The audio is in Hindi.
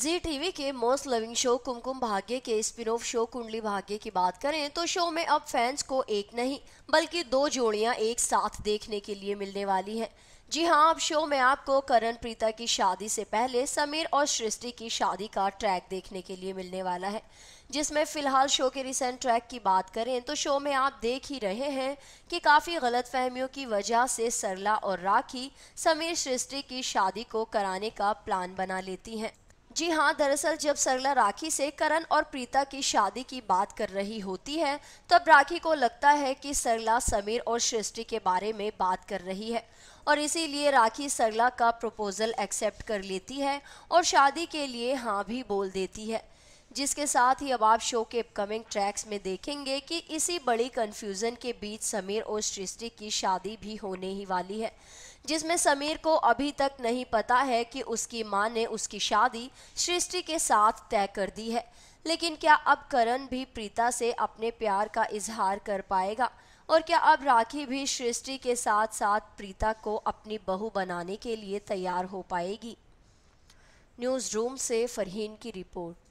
जी टीवी के most loving show Kumkum Bhagya के स्पिन ऑफ शो कुंडली भाग्य की बात करें तो शो में अब फैंस को एक नहीं बल्कि दो जोड़ियां एक साथ देखने के लिए मिलने वाली हैं जी हाँ अब शो में आपको करण प्रीता की शादी से पहले समीर और सृष्टि की शादी का ट्रैक देखने के लिए मिलने वाला है जिसमें फिलहाल शो के रिसेंट ट्रैक की बात करें तो शो में आप देख ही रहे हैं कि काफ़ी गलत फहमियों की वजह से सरला और राखी समीर सृष्टि की शादी को कराने का प्लान बना लेती हैं जी हाँ दरअसल जब सरला राखी से करण और प्रीता की शादी की बात कर रही होती है तब राखी को लगता है कि सरला समीर और सृष्टि के बारे में बात कर रही है और इसीलिए राखी सरला का प्रपोजल एक्सेप्ट कर लेती है और शादी के लिए हाँ भी बोल देती है जिसके साथ ही अब आप शो के अपकमिंग ट्रैक्स में देखेंगे कि इसी बड़ी कन्फ्यूज़न के बीच समीर और सृष्टि की शादी भी होने ही वाली है जिसमें समीर को अभी तक नहीं पता है कि उसकी मां ने उसकी शादी सृष्टि के साथ तय कर दी है लेकिन क्या अब करण भी प्रीता से अपने प्यार का इजहार कर पाएगा और क्या अब राखी भी सृष्टि के साथ साथ प्रीता को अपनी बहू बनाने के लिए तैयार हो पाएगी न्यूज़ रूम से फरहीन की रिपोर्ट